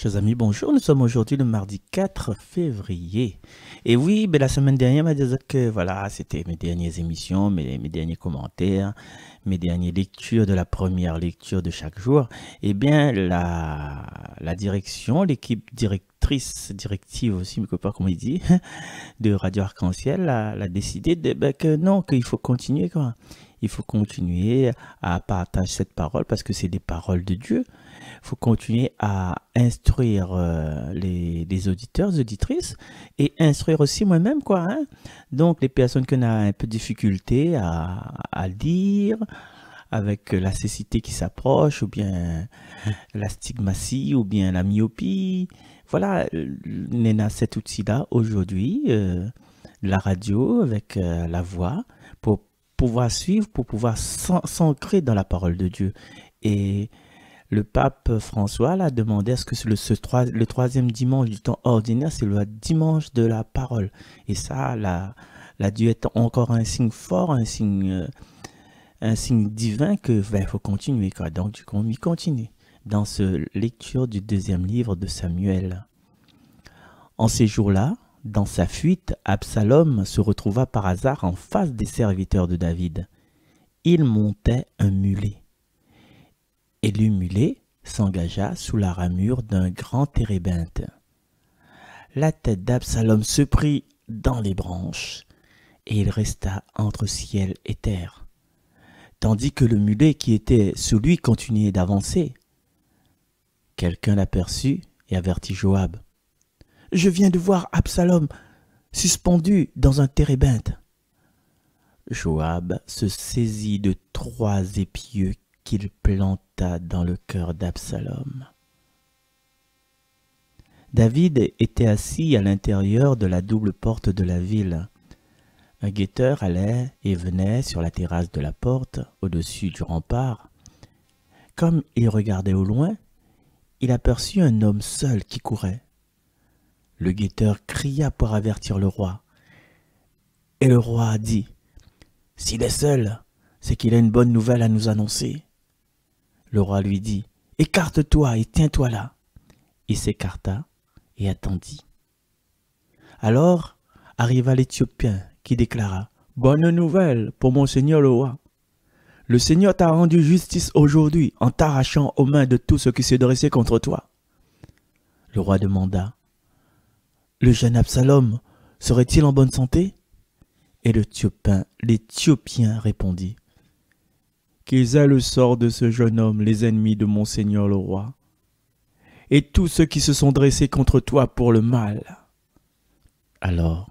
Chers amis, bonjour. Nous sommes aujourd'hui le mardi 4 février. Et oui, ben, la semaine dernière, dit que voilà, c'était mes dernières émissions, mes, derniers commentaires, mes dernières lectures de la première lecture de chaque jour. Eh bien, la, la direction, l'équipe directrice directrice, directive aussi, mais que pas comment il dit, de Radio Arc-en-Ciel, a, a, décidé de, ben, que non, qu'il faut continuer, quoi. Il faut continuer à partager cette parole parce que c'est des paroles de Dieu. Il faut continuer à instruire euh, les, auditeurs, auditrices et instruire aussi moi-même, quoi. Hein. Donc, les personnes qui ont un peu de difficulté à, à avec euh, la cécité qui s'approche, ou bien la stigmatie, ou bien la myopie. Voilà, euh, Nena, cet outil-là, aujourd'hui, euh, la radio avec la voix, pour pouvoir suivre, pour pouvoir s'ancrer dans la parole de Dieu. Et le pape François l'a demandé est ce que le, troisième dimanche du temps ordinaire, c'est le dimanche de la parole. Et ça, la, la Dieu est encore un signe fort, un signe un signe divin que il ben, faut continuer quoi. Donc du continue dans ce lecture du deuxième livre de Samuel. En ces jours-là, dans sa fuite, Absalom se retrouva par hasard en face des serviteurs de David. Il montait un mulet. Et le mulet s'engagea sous la ramure d'un grand térébinthe. La tête d'Absalom se prit dans les branches, et il resta entre ciel et terre tandis que le mulet qui était sous lui continuait d'avancer. Quelqu'un l'aperçut et avertit Joab. Je viens de voir Absalom suspendu dans un térébinthe. Joab se saisit de trois épieux qu'il planta dans le cœur d'Absalom. David était assis à l'intérieur de la double porte de la ville. Un guetteur allait et venait sur la terrasse de la porte, au-dessus du rempart. Comme il regardait au loin, il aperçut un homme seul qui courait. Le guetteur cria pour avertir le roi. Et le roi dit S'il est seul, c'est qu'il a une bonne nouvelle à nous annoncer. Le roi lui dit Écarte-toi et tiens-toi là. Il s'écarta et attendit. Alors arriva l'Éthiopien qui déclara Bonne nouvelle pour mon Seigneur le roi. Le Seigneur t'a rendu justice aujourd'hui en t'arrachant aux mains de tous ceux qui se dressaient contre toi. Le roi demanda Le jeune Absalom serait-il en bonne santé Et le l'Éthiopien répondit Qu'ils aient le sort de ce jeune homme, les ennemis de mon Seigneur le roi, et tous ceux qui se sont dressés contre toi pour le mal. Alors,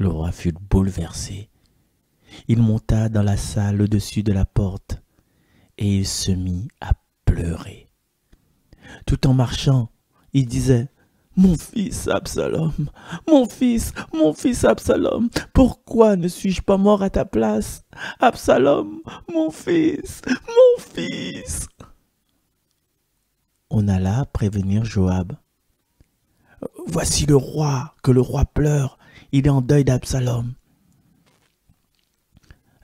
le roi fut bouleversé. Il monta dans la salle au-dessus de la porte et il se mit à pleurer. Tout en marchant, il disait Mon fils Absalom, mon fils, mon fils Absalom, pourquoi ne suis-je pas mort à ta place Absalom, mon fils, mon fils On alla prévenir Joab. Voici le roi, que le roi pleure, il est en deuil d'Absalom.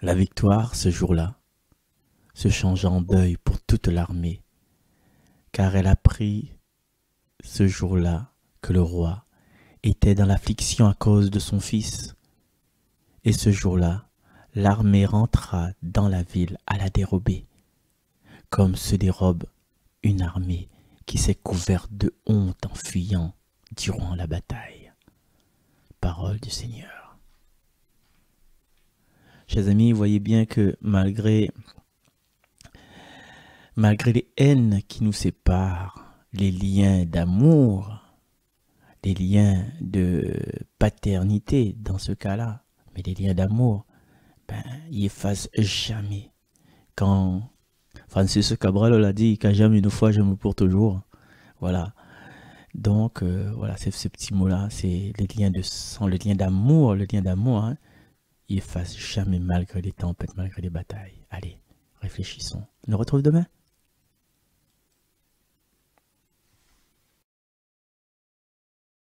La victoire, ce jour-là, se changea en deuil pour toute l'armée, car elle apprit ce jour-là que le roi était dans l'affliction à cause de son fils. Et ce jour-là, l'armée rentra dans la ville à la dérobée, comme se dérobe une armée qui s'est couverte de honte en fuyant durant la bataille du Seigneur. Chers amis, voyez bien que malgré, malgré les haines qui nous séparent, les liens d'amour, les liens de paternité dans ce cas-là, mais les liens d'amour, ben, ils effacent jamais. Quand Francis Cabral l'a dit, quand j'aime une fois, j'aime pour toujours. Voilà. Donc euh, voilà, c'est ce petit mot-là, c'est le lien de sang, le lien d'amour, le lien d'amour. Hein. il fasse jamais malgré les tempêtes, malgré les batailles. Allez, réfléchissons. On nous retrouve demain.